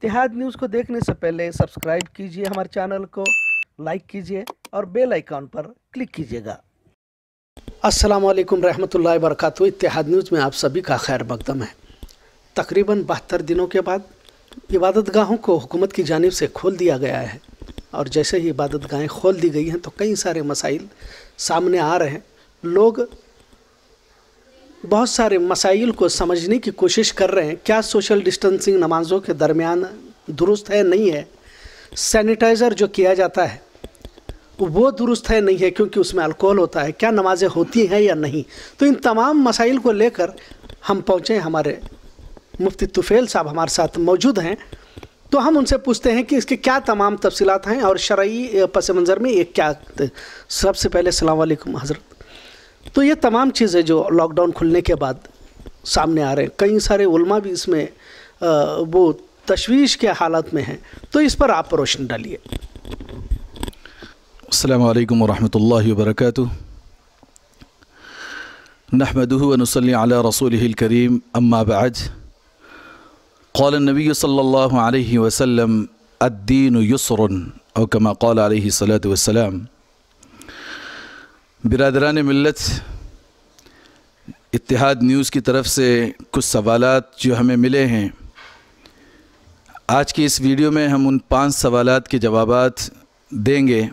इतिहाद news को देखने से पहले सब्सक्राइब कीजिए हमारे चैनल को लाइक कीजिए और बेल आइकॉन पर क्लिक कीजिएगा अस्सलाम वालेकुम रहमतुल्लाहि वरकत इतिहाद न्यूज़ में आप सभी का खैर मकदम है तकरीबन बहत्तर दिनों के बाद इबादत गाहों को हुकूमत की जानब से खोल दिया गया है और जैसे ही इबादत गाहें खोल दी गई हैं तो कई सारे मसाइल सामने आ रहे हैं लोग बहुत सारे मसाइल को समझने की कोशिश कर रहे हैं क्या सोशल डिस्टेंसिंग नमाजों के दरमियान दुरुस्त है नहीं है सैनिटाइज़र जो किया जाता है वो दुरुस्त है नहीं है क्योंकि उसमें अल्कोहल होता है क्या नमाजें होती हैं या नहीं तो इन तमाम मसाइल को लेकर हम पहुँचे हमारे मुफ्ती तुफेल साहब हमारे साथ मौजूद हैं तो हम उनसे पूछते हैं कि इसके क्या तमाम तफसीत हैं और शरय पस मंज़र में ये क्या सबसे पहले अलैक्म हज़रत तो ये तमाम चीज़ें जो लॉकडाउन खुलने के बाद सामने आ रहे हैं कई सारे उलमा भी इसमें वो तशवीश के हालत में हैं तो इस पर आप रोशन डालिए अल्लाम वरहमल वर्क नहमदनसल रसूलकरीम अम्माबाज قال النبي صلى الله عليه وسلم الدين يسر أو كما قال عليه الصلاة والسلام बिरदरान मिलत इतिहाद न्यूज़ की तरफ से कुछ सवाल जो हमें मिले हैं आज की इस वीडियो में हम उन पांच सवाल के जवाब देंगे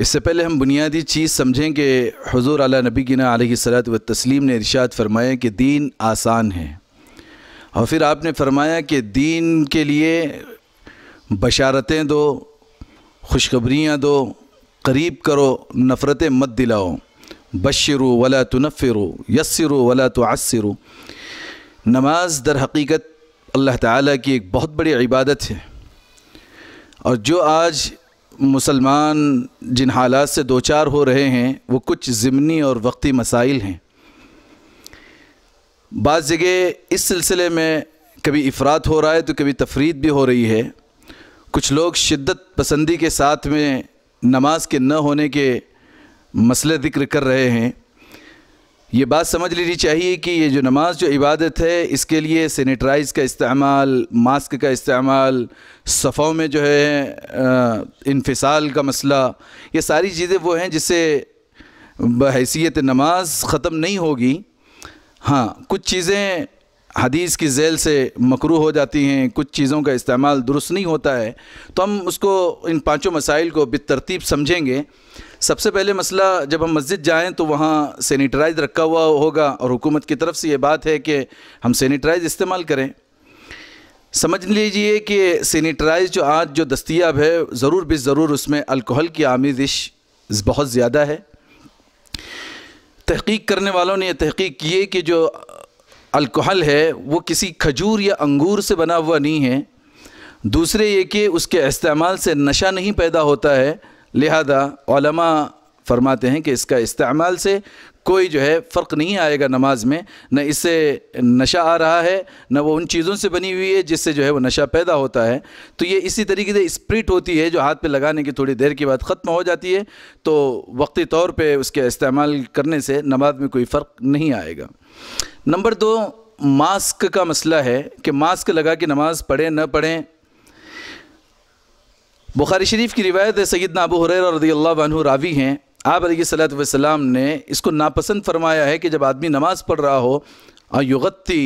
इससे पहले हम बुनियादी चीज़ समझें कि हजूर अला नबी गिना सलात व तस्लीम ने इरशाद फरमाया कि दीन आसान है और फिर आपने फरमाया कि दीन के लिए बशारतें दो खुशखबरियाँ दो करीब करो नफ़रतें मत दिलाओ बशरू वला तो नफ़िरो यस्रो वला तो आसरो नमाज दर हकीकत अल्लाह ताला की एक बहुत बड़ी इबादत है और जो आज मुसलमान जिन हालात से दो चार हो रहे हैं वो कुछ ज़मनी और वक्ती मसाइल हैं बाज़ जगह इस सिलसिले में कभी इफरात हो रहा है तो कभी तफरीद भी हो रही है कुछ लोग शिद्दत पसंदी के साथ में नमाज के न होने के मसले जिक्र कर रहे हैं ये बात समझ लेनी चाहिए कि ये जो नमाज जो इबादत है इसके लिए सैनिटाइज का इस्तेमाल मास्क का इस्तेमाल सफ़ों में जो है इन्फिसाल का मसला ये सारी चीज़ें वो हैं जिससे बहसीत नमाज ख़त्म नहीं होगी हाँ कुछ चीज़ें हदीस की जेल से मकरू हो जाती हैं कुछ चीज़ों का इस्तेमाल दुरुस्त नहीं होता है तो हम उसको इन पांचों मसाइल को बेतरतीब समझेंगे सबसे पहले मसला जब हम मस्जिद जाएं तो वहाँ सैनिटाइज रखा हुआ होगा और हुकूमत की तरफ से ये बात है कि हम सैनिटाइज इस्तेमाल करें समझ लीजिए कि सैनिटाइज जो आज जो दस्तियाब है ज़रूर बे ज़रूर उसमें अल्कोहल की आमेजिश बहुत ज़्यादा है तहकीक करने वालों ने यह तहकीक है कि जो अल्कोहल है वो किसी खजूर या अंगूर से बना हुआ नहीं है दूसरे ये कि उसके इस्तेमाल से नशा नहीं पैदा होता है लिहाजा फरमाते हैं कि इसका इस्तेमाल से कोई जो है फ़र्क नहीं आएगा नमाज में न इससे नशा आ रहा है न वो उन चीज़ों से बनी हुई है जिससे जो है वो नशा पैदा होता है तो ये इसी तरीके से स्प्रिट होती है जो हाथ पे लगाने की थोड़ी देर के बाद ख़त्म हो जाती है तो वक्ती तौर पे उसके इस्तेमाल करने से नमाज में कोई फ़र्क नहीं आएगा नंबर दो मास्क का मसला है कि मास्क लगा के नमाज़ पढ़ें न पढ़ें बुखारी शरीफ की रिवायत है सैदना अबू हुर रदी अल्लाह रावी हैं आप सलाम ने इसको नापसंद फरमाया है कि जब आदमी नमाज़ पढ़ रहा हो युगत्ती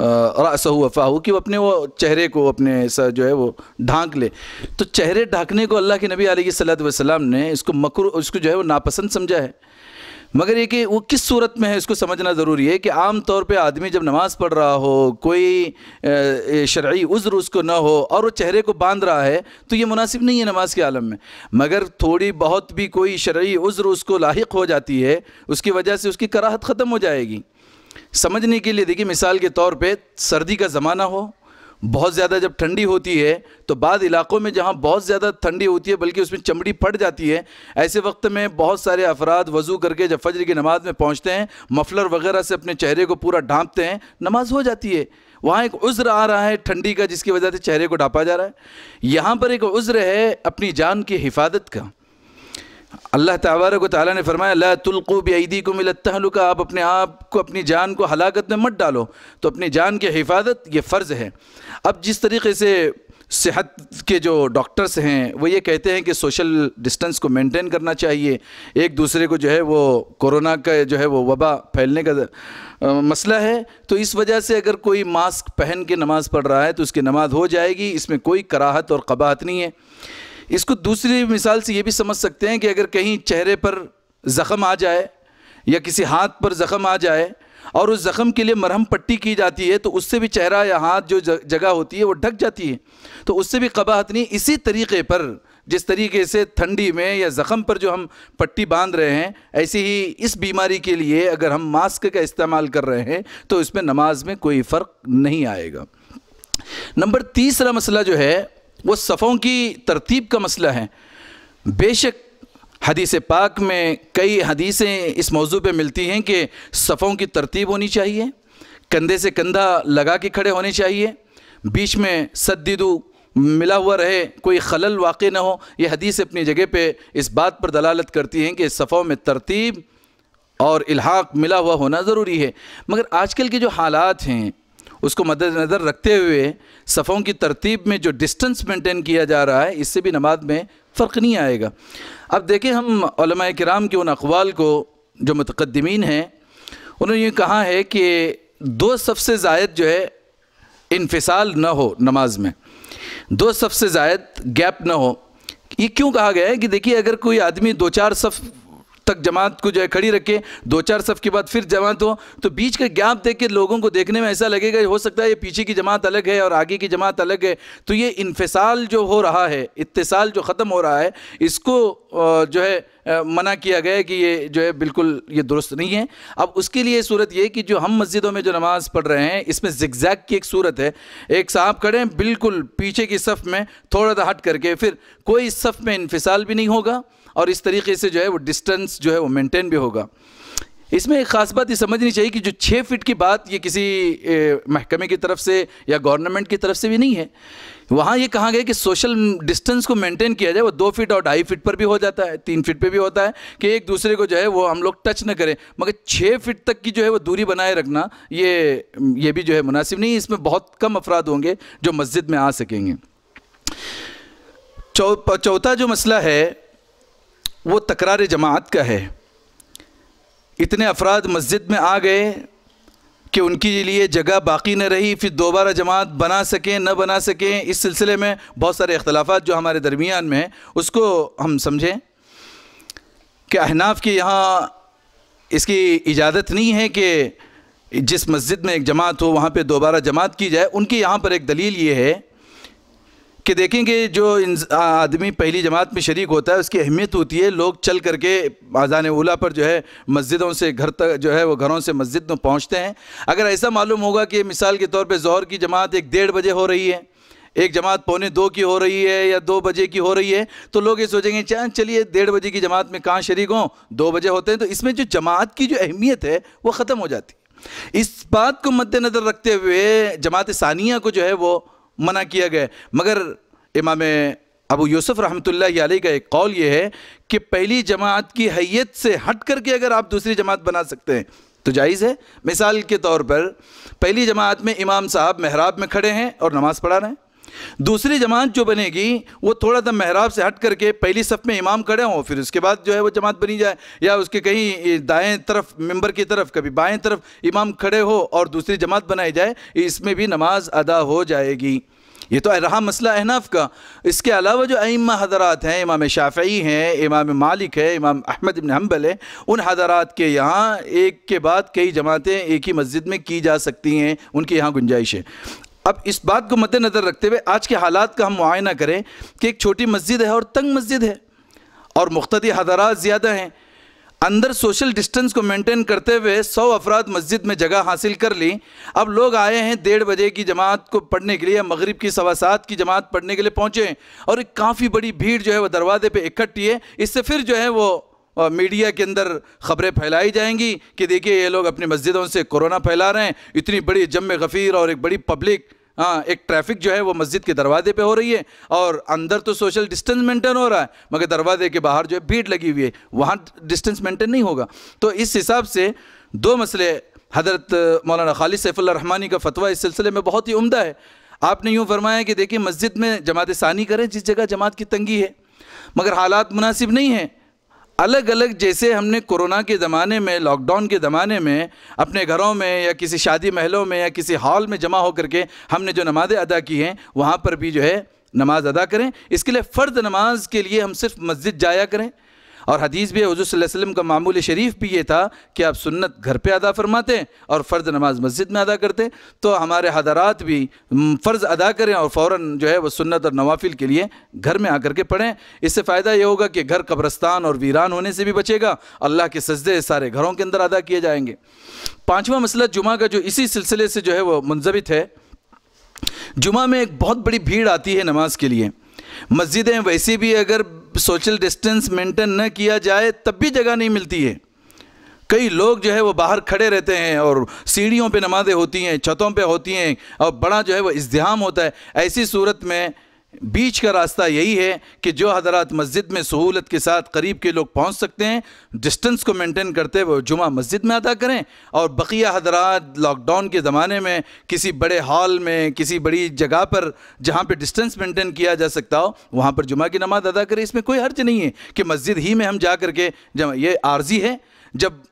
रसहू अफाहू कि वो अपने वो चेहरे को अपने ऐसा जो है वो ढांक ले तो चेहरे ढांकने को अल्लाह के नबी सलात वसलाम ने इसको मकर उसको जो है वो नापसंद समझा है मगर ये कि वो किस सूरत में है इसको समझना ज़रूरी है कि आम तौर पे आदमी जब नमाज़ पढ़ रहा हो कोई शर्य उज़्र उसको ना हो और वो चेहरे को बांध रहा है तो ये मुनासिब नहीं है नमाज के आलम में मगर थोड़ी बहुत भी कोई शर्य उज़्र उसको लाक हो जाती है उसकी वजह से उसकी कराहत ख़त्म हो जाएगी समझने के लिए देखिए मिसाल के तौर पर सर्दी का ज़माना हो बहुत ज़्यादा जब ठंडी होती है तो बाद इलाक़ों में जहाँ बहुत ज़्यादा ठंडी होती है बल्कि उसमें चमड़ी पड़ जाती है ऐसे वक्त में बहुत सारे अफराद वज़ू करके जब फज्र की नमाज़ में पहुँचते हैं मफलर वगैरह से अपने चेहरे को पूरा ढांपते हैं नमाज हो जाती है वहाँ एक उज़्र आ रहा है ठंडी का जिसकी वजह से चेहरे को ढापा जा रहा है यहाँ पर एक उज़्र है अपनी जान की हिफाजत का अल्लाह तबारक ताली ने फरमाया ला तुल्कु बेदी को मिलतहलुका आप अपने आप को अपनी जान को हलाकत में मत डालो तो अपनी जान की हिफाजत ये फ़र्ज़ है अब जिस तरीके से सेहत के जो डॉक्टर्स हैं वो ये कहते हैं कि सोशल डिस्टेंस को मेंटेन करना चाहिए एक दूसरे को जो है वो कोरोना का जो है वो वबा फैलने का मसला है तो इस वजह से अगर कोई मास्क पहन के नमाज़ पढ़ रहा है तो उसकी नमाज हो जाएगी इसमें कोई कराहत और कबाहत नहीं है इसको दूसरी मिसाल से ये भी समझ सकते हैं कि अगर कहीं चेहरे पर ज़ख़म आ जाए या किसी हाथ पर ज़ख़म आ जाए और उस ज़ख़म के लिए मरहम पट्टी की जाती है तो उससे भी चेहरा या हाथ जो जगह होती है वो ढक जाती है तो उससे भी कबाहत नहीं इसी तरीके पर जिस तरीके से ठंडी में या ज़ख़म पर जो हम पट्टी बांध रहे हैं ऐसे ही इस बीमारी के लिए अगर हम मास्क का इस्तेमाल कर रहे हैं तो इसमें नमाज में कोई फ़र्क नहीं आएगा नंबर तीसरा मसला जो है वो सफ़ों की तरतीब का मसला है बेशक हदीस पाक में कई हदीसें इस मौजू पे मिलती हैं कि सफ़ों की तरतीब होनी चाहिए कंधे से कंधा लगा के खड़े होने चाहिए बीच में सद्दीदू मिला हुआ रहे कोई खलल वाक़ ना हो यह हदीस अपनी जगह पे इस बात पर दलालत करती हैं कि सफ़ों में तरतीब और इलाहाक मिला हुआ होना ज़रूरी है मगर आजकल के जो हालात हैं उसको मद्देनज़र रखते हुए सफ़ों की तरतीब में जो डिस्टेंस मेंटेन किया जा रहा है इससे भी नमाज में फ़र्क नहीं आएगा अब देखें हम कराम के उन अकवाल को जो मतकदमीन हैं उन्होंने ये कहा है कि दो सफ़ से जायद जो है इनफसाल ना हो नमाज में दो सफ़ से जायद गैप ना हो ये क्यों कहा गया है कि देखिए अगर कोई आदमी दो चार सफ़ तक जमात को जो है खड़ी रखें दो चार सफ़ के बाद फिर जमात हो तो बीच का गैप देख के लोगों को देखने में ऐसा लगेगा हो सकता है ये पीछे की जमात अलग है और आगे की जमात अलग है तो ये इन्फिसाल जो हो रहा है इतसाल जो ख़त्म हो रहा है इसको जो है मना किया गया है कि ये जो है बिल्कुल ये दुरुस्त नहीं है अब उसके लिए सूरत ये कि जो हम मस्जिदों में जो नमाज़ पढ़ रहे हैं इसमें जिगजैग की एक सूरत है एक साहब खड़े हैं बिल्कुल पीछे की सफ़ में थोड़ा सा हट करके फिर कोई सफ़ में इन्फिसाल भी नहीं होगा और इस तरीके से जो है वो डिस्टेंस जो है वो मेंटेन भी होगा इसमें एक ख़ास बात ये समझनी चाहिए कि जो छः फिट की बात ये किसी महकमे की तरफ से या गवर्नमेंट की तरफ से भी नहीं है वहाँ ये कहा गया कि सोशल डिस्टेंस को मेंटेन किया जाए वो दो फीट और ढाई फीट पर भी हो जाता है तीन फीट पे भी होता है कि एक दूसरे को जो है वो हम लोग टच न करें मगर छः फीट तक की जो है वो दूरी बनाए रखना ये ये भी जो है मुनासिब नहीं इसमें बहुत कम अफराद होंगे जो मस्जिद में आ सकेंगे चौथा जो मसला है वो तकरार जमात का है इतने अफराद मस्जिद में आ गए कि उनके लिए जगह बाकी न रही फिर दोबारा जमात बना सकें न बना सकें इस सिलसिले में बहुत सारे अख्तलाफा जो हमारे दरमियान में हैं उसको हम समझें कि अहनाफ के यहाँ इसकी इजाज़त नहीं है कि जिस मस्जिद में एक जमात हो वहाँ पे दोबारा जमात की जाए उनके यहाँ पर एक दलील ये है कि देखें कि जो आदमी पहली जमात में शरीक होता है उसकी अहमियत होती है लोग चल करके आज़ान उला पर जो है मस्जिदों से घर तक जो है वो घरों से मस्जिद में पहुँचते हैं अगर ऐसा मालूम होगा कि मिसाल के तौर पर जोहर की जमात एक डेढ़ बजे हो रही है एक जमात पौने दो की हो रही है या दो बजे की हो रही है तो लोग ये सोचेंगे चाह चलिए डेढ़ बजे की जमात में कहाँ शरीक हों दो बजे होते हैं तो इसमें जो जमात की जो अहमियत है वो ख़त्म हो जाती है इस बात को मद्देनज़र रखते हुए जमात सानिया को जो है वो मना किया गया मगर इमाम अबू यूसुफ रहमतुल्लाह अलैह का एक कौल ये है कि पहली जमात की हैत से हट करके अगर आप दूसरी जमात बना सकते हैं तो जायज़ है मिसाल के तौर पर पहली जमात में इमाम साहब महराब में खड़े हैं और नमाज़ पढ़ा रहे हैं दूसरी जमात जो बनेगी वो थोड़ा सा महराब से हट करके पहली सफ़ में इमाम खड़े हों फिर उसके बाद जो है वो जमात बनी जाए या उसके कहीं दाएं तरफ मेंबर की तरफ कभी बाएं तरफ इमाम खड़े हो और दूसरी जमात बनाई जाए इसमें भी नमाज अदा हो जाएगी ये तो रहा मसला अहनाफ का इसके अलावा जो अम्मा हजरात हैं इमाम शाफी हैं इमाम मालिक है इमाम अहमद इबन हम्बल है उन हजरात के यहाँ एक के बाद कई जमातें एक ही मस्जिद में की जा सकती हैं उनके यहाँ गुंजाइश है अब इस बात को मद्देनज़र रखते हुए आज के हालात का हम मुआयना करें कि एक छोटी मस्जिद है और तंग मस्जिद है और मुख्तदी हदरात ज़्यादा हैं अंदर सोशल डिस्टेंस को मेंटेन करते हुए सौ अफराद मस्जिद में जगह हासिल कर ली अब लोग आए हैं डेढ़ बजे की जमात को पढ़ने के लिए मगरिब की सवा सात की जमात पढ़ने के लिए पहुँचे और एक काफ़ी बड़ी भीड़ जो है वह दरवाजे पर इकट्ठी है इससे फिर जो है वो और मीडिया के अंदर खबरें फैलाई जाएंगी कि देखिए ये लोग अपनी मस्जिदों से कोरोना फैला रहे हैं इतनी बड़ी जम गफ़ीर और एक बड़ी पब्लिक हाँ एक ट्रैफिक जो है वो मस्जिद के दरवाजे पे हो रही है और अंदर तो सोशल डिस्टेंस मेंटेन हो रहा है मगर दरवाजे के बाहर जो है भीड़ लगी हुई है वहाँ डिस्टेंस मेंटेन नहीं होगा तो इस हिसाब से दो मसले हजरत मौलाना खालिद सैफुल रहमानी का फतवा इस सिलसिले में बहुत ही उम्दा है आपने यूँ फरमाया कि देखिए मस्जिद में जमात सानी करें जिस जगह जमात की तंगी है मगर हालात मुनासिब नहीं हैं अलग अलग जैसे हमने कोरोना के ज़माने में लॉकडाउन के ज़माने में अपने घरों में या किसी शादी महलों में या किसी हॉल में जमा होकर के हमने जो नमाज़ें अदा की हैं वहाँ पर भी जो है नमाज़ अदा करें इसके लिए फ़र्द नमाज के लिए हम सिर्फ मस्जिद जाया करें और हदीस भी हजू वसल्लम का मामूल शरीफ भी ये था कि आप सुन्नत घर पर अदा फरमाते और फ़र्ज़ नमाज मस्जिद में अदा करते तो हमारे हदरात भी फ़र्ज़ अदा करें और फ़ौर जो है वह सुन्नत और नवाफिल के लिए घर में आकर के पढ़ें इससे फ़ायदा ये होगा कि घर कब्रस्तान और वीरान होने से भी बचेगा अल्लाह के सजदे सारे घरों के अंदर अदा किए जाएंगे पाँचवा मसला जुमा का जो इसी सिलसिले से जो है वह मनजबित है जुमा में एक बहुत बड़ी भीड़ आती है नमाज के लिए मस्जिदें वैसे भी अगर सोशल डिस्टेंस मेंटेन न किया जाए तब भी जगह नहीं मिलती है कई लोग जो है वो बाहर खड़े रहते हैं और सीढ़ियों पे नमाज़ें होती हैं छतों पे होती हैं और बड़ा जो है वो इज्तिहाम होता है ऐसी सूरत में बीच का रास्ता यही है कि जो हजरात मस्जिद में सहूलत के साथ करीब के लोग पहुंच सकते हैं डिस्टेंस को मेंटेन करते हुए जुमा मस्जिद में अदा करें और बकिया हजरात लॉकडाउन के ज़माने में किसी बड़े हॉल में किसी बड़ी जगह पर जहां पे डिस्टेंस मेंटेन किया जा सकता हो वहां पर जुमा की नमाज़ अदा करें इसमें कोई हर्ज नहीं है कि मस्जिद ही में हम जा करके जमा ये आर्जी है जब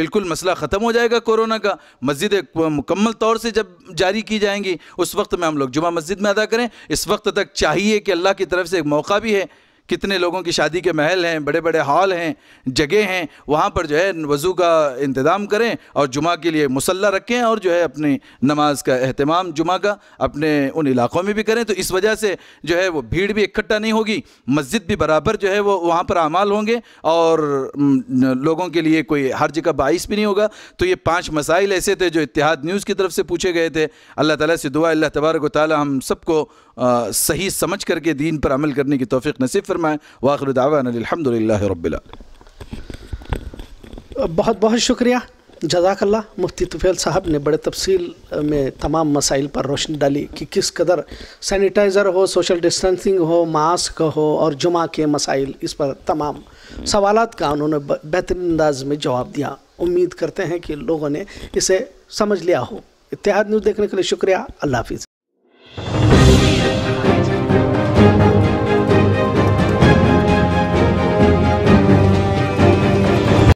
बिल्कुल मसला ख़त्म हो जाएगा कोरोना का मस्जिद मुकम्मल तौर से जब जारी की जाएंगी उस वक्त में हम लोग जुमा मस्जिद में अदा करें इस वक्त तक चाहिए कि अल्लाह की तरफ से एक मौका भी है कितने लोगों की शादी के महल हैं बड़े बड़े हॉल हैं जगह हैं वहाँ पर जो है वज़ू का इंतज़ाम करें और जुमा के लिए मुसल्ला रखें और जो है अपनी नमाज का अहतमाम जुमा का अपने उन इलाक़ों में भी करें तो इस वजह से जो है वो भीड़ भी इकट्ठा नहीं होगी मस्जिद भी बराबर जो है वो वहाँ पर आमाल होंगे और लोगों के लिए कोई हर जगह बाइस भी नहीं होगा तो ये पाँच मसाइल ऐसे थे जो इतिहाद न्यूज़ की तरफ से पूछे गए थे अल्लाह ताली से दुआ अल्लाह तबारक ताली हम सबको सही समझ करके दीन पर अमल करने की तोफ़ी नसीब फरमाए वाखिर दावानदल रबिल बहुत बहुत शुक्रिया जजाकल्ला मुफ्ती तुफ़ेल साहब ने बड़े तफसील में तमाम मसाइल पर रोशनी डाली कि किस कदर सैनिटाइज़र हो सोशल डिस्टेंसिंग हो मास्क हो और जुमा के मसाइल इस पर तमाम सवाल का उन्होंने बेहतरीन अंदाज में जवाब दिया उम्मीद करते हैं कि लोगों ने इसे समझ लिया हो इतिहाद न्यूज़ देखने के लिए शुक्रिया अल्लाह हाफिज़